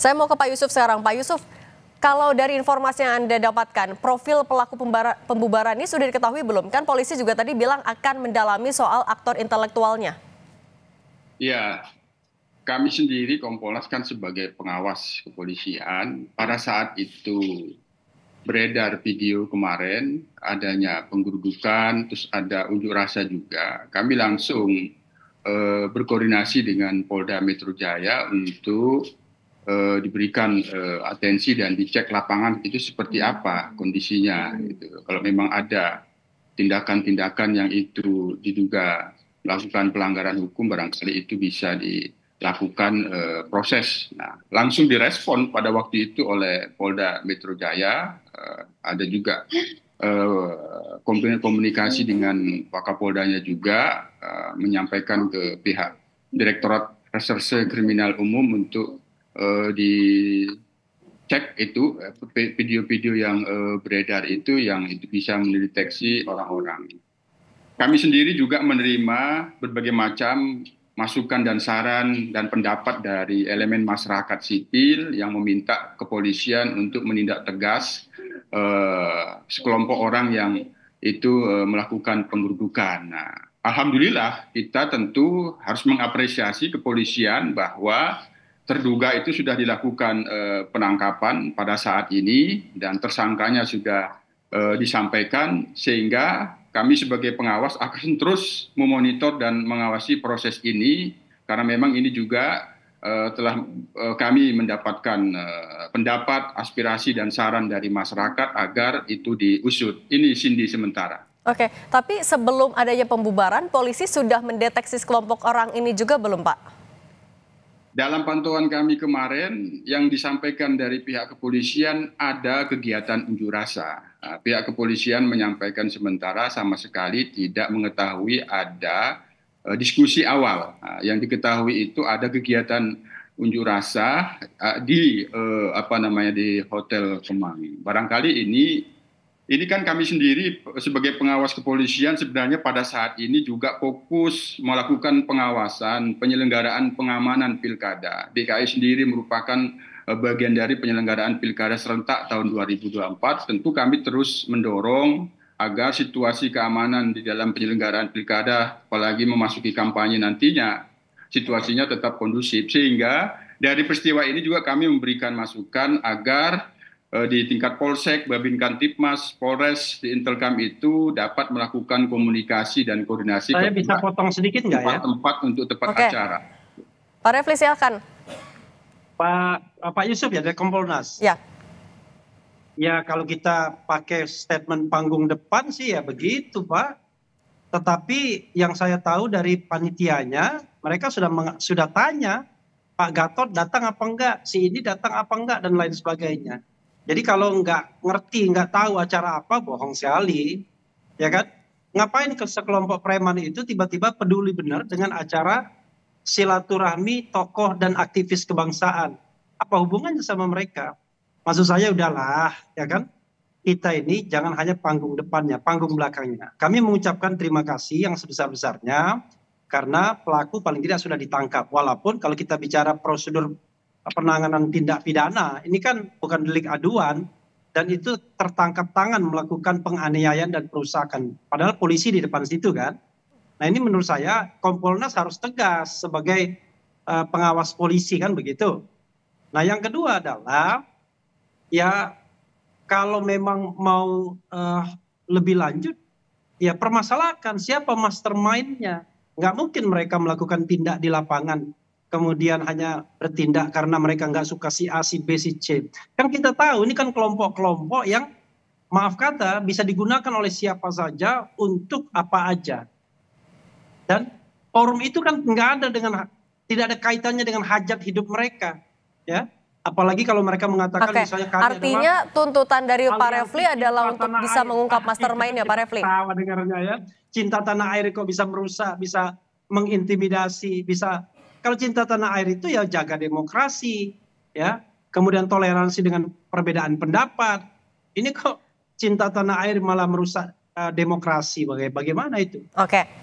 Saya mau ke Pak Yusuf sekarang. Pak Yusuf, kalau dari informasi yang Anda dapatkan, profil pelaku pembubaran ini sudah diketahui belum? Kan polisi juga tadi bilang akan mendalami soal aktor intelektualnya. Ya, kami sendiri Kompolnas kan sebagai pengawas kepolisian, pada saat itu beredar video kemarin, adanya penggerudukan, terus ada unjuk rasa juga, kami langsung eh, berkoordinasi dengan Polda Metro Jaya untuk uh, diberikan uh, atensi dan dicek lapangan itu seperti hmm. apa kondisinya. Gitu. Kalau memang ada tindakan-tindakan yang itu diduga melakukan pelanggaran hukum, barangkali itu bisa dilakukan eh, proses. Nah, langsung direspon pada waktu itu oleh Polda Metro Jaya. ada juga eh, komunikasi dengan Wakapoldanya juga menyampaikan ke pihak Direktorat Reserse Kriminal Umum untuk uh, eh, cek itu video-video yang uh, beredar itu yang itu bisa mendeteksi orang-orang. Kami sendiri juga menerima berbagai macam masukan dan saran dan pendapat dari elemen masyarakat sipil yang meminta kepolisian untuk menindak tegas uh, sekelompok orang yang itu uh, melakukan penggerudukan. Nah, alhamdulillah kita tentu harus mengapresiasi kepolisian bahwa terduga itu sudah dilakukan eh, penangkapan pada saat ini dan tersangkanya sudah eh, disampaikan sehingga kami sebagai pengawas akan terus memonitor dan mengawasi proses ini karena memang ini juga eh, telah kami mendapatkan pendapat, aspirasi dan saran dari masyarakat agar itu diusut. Ini Cindy sementara. Oke, tapi sebelum adanya pembubaran, polisi sudah mendeteksi kelompok orang ini juga belum, Pak? dalam pantauan kami kemarin yang disampaikan dari pihak kepolisian ada kegiatan unjuk rasa. Nah, pihak kepolisian menyampaikan sementara sama sekali tidak mengetahui ada eh, diskusi awal. Nah, yang diketahui itu ada kegiatan unjuk rasa eh, di eh, apa namanya di Hotel Kemang. Barangkali ini ini kan kami sendiri sebagai pengawas kepolisian sebenarnya pada saat ini juga fokus melakukan pengawasan penyelenggaraan pengamanan pilkada. DKI sendiri merupakan eh, bagian dari penyelenggaraan pilkada serentak tahun 2024. Tentu kami terus mendorong agar situasi keamanan di dalam penyelenggaraan pilkada, apalagi memasuki kampanye nantinya, situasinya tetap kondusif. Sehingga dari peristiwa ini juga kami memberikan masukan agar Eh, di tingkat polsek, Babin Kantipmas, Polres, di Intelkam itu dapat melakukan komunikasi dan koordinasi. Saya bisa potong sedikit nggak ya? Tempat untuk tempat okay. acara. Pak Refli silakan. Pak, Pak Yusuf ya dari Kompolnas. Ya. Ya kalau kita pakai statement panggung depan sih ya begitu Pak. Tetapi yang saya tahu dari panitianya, mereka sudah sudah tanya Pak Gatot datang apa enggak, si ini datang apa enggak dan lain sebagainya. Jadi kalau nggak ngerti, nggak tahu acara apa, bohong sekali, ya kan? Ngapain ke sekelompok preman itu tiba-tiba peduli benar dengan acara silaturahmi tokoh dan aktivis kebangsaan? Apa hubungannya sama mereka? Maksud saya udahlah, ya kan? Kita ini jangan hanya panggung depannya, panggung belakangnya. Kami mengucapkan terima kasih yang sebesar-besarnya karena pelaku paling tidak sudah ditangkap. Walaupun kalau kita bicara prosedur penanganan tindak pidana ini kan bukan delik aduan dan itu tertangkap tangan melakukan penganiayaan dan perusakan padahal polisi di depan situ kan nah ini menurut saya Kompolnas harus tegas sebagai uh, pengawas polisi kan begitu nah yang kedua adalah ya kalau memang mau uh, lebih lanjut ya permasalahkan siapa mastermindnya nggak mungkin mereka melakukan tindak di lapangan kemudian hanya bertindak karena mereka nggak suka si A, si B, si C. Kan kita tahu ini kan kelompok-kelompok yang maaf kata bisa digunakan oleh siapa saja untuk apa aja. Dan forum itu kan nggak ada dengan tidak ada kaitannya dengan hajat hidup mereka, ya. Apalagi kalau mereka mengatakan okay. misalnya kami artinya adalah, tuntutan dari Pak Refli adalah untuk bisa mengungkap mastermind ya Pak Refli. dengarnya ya. Cinta tanah air kok bisa merusak, bisa mengintimidasi, bisa kalau cinta tanah air itu ya jaga demokrasi, ya, kemudian toleransi dengan perbedaan pendapat. Ini kok cinta tanah air malah merusak uh, demokrasi, bagaimana itu? Oke. Okay.